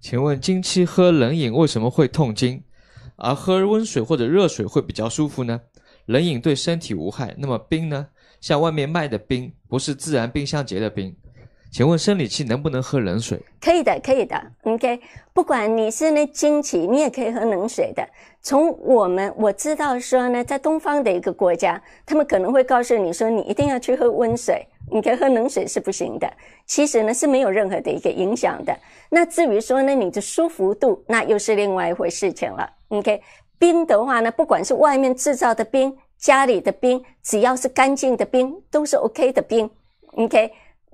请问经期喝冷饮为什么会痛经，而喝温水或者热水会比较舒服呢？冷饮对身体无害，那么冰呢？像外面卖的冰，不是自然冰箱结的冰。请问生理期能不能喝冷水？可以的，可以的。OK，不管你是那经期，你也可以喝冷水的。从我们我知道说呢，在东方的一个国家，他们可能会告诉你说，你一定要去喝温水。你可以喝冷水是不行的，其实呢是没有任何的一个影响的。那至于说呢你的舒服度，那又是另外一回事情了。OK，冰的话呢，不管是外面制造的冰，家里的冰，只要是干净的冰都是 OK 的冰。OK，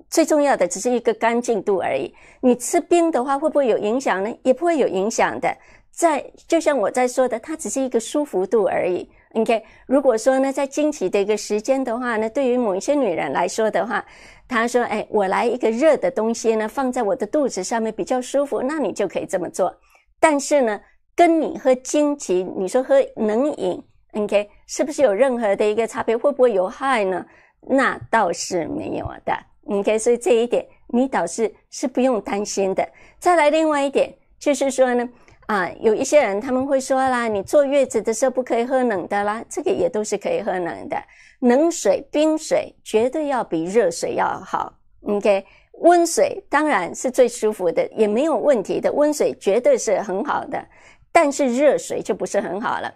最重要的只是一个干净度而已。你吃冰的话会不会有影响呢？也不会有影响的。在就像我在说的，它只是一个舒服度而已，OK。如果说呢，在经期的一个时间的话呢，对于某一些女人来说的话，她说：“哎，我来一个热的东西呢，放在我的肚子上面比较舒服。”那你就可以这么做。但是呢，跟你喝经期，你说喝冷饮，OK，是不是有任何的一个差别？会不会有害呢？那倒是没有的，OK。所以这一点你倒是是不用担心的。再来，另外一点就是说呢。啊，有一些人他们会说啦，你坐月子的时候不可以喝冷的啦，这个也都是可以喝冷的。冷水、冰水绝对要比热水要好，OK？温水当然是最舒服的，也没有问题的，温水绝对是很好的，但是热水就不是很好了。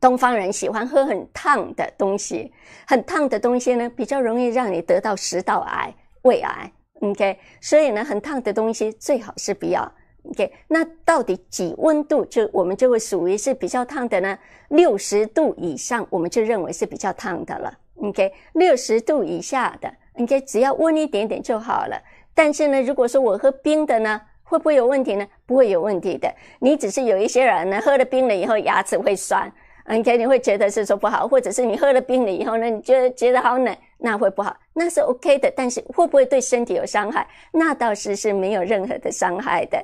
东方人喜欢喝很烫的东西，很烫的东西呢比较容易让你得到食道癌、胃癌，OK？所以呢，很烫的东西最好是不要。OK，那到底几温度就我们就会属于是比较烫的呢？六十度以上，我们就认为是比较烫的了。OK，六十度以下的，OK，只要温一点点就好了。但是呢，如果说我喝冰的呢，会不会有问题呢？不会有问题的。你只是有一些人呢，喝了冰了以后牙齿会酸，OK，你会觉得是说不好，或者是你喝了冰了以后呢，你觉得觉得好冷，那会不好，那是 OK 的。但是会不会对身体有伤害？那倒是是没有任何的伤害的。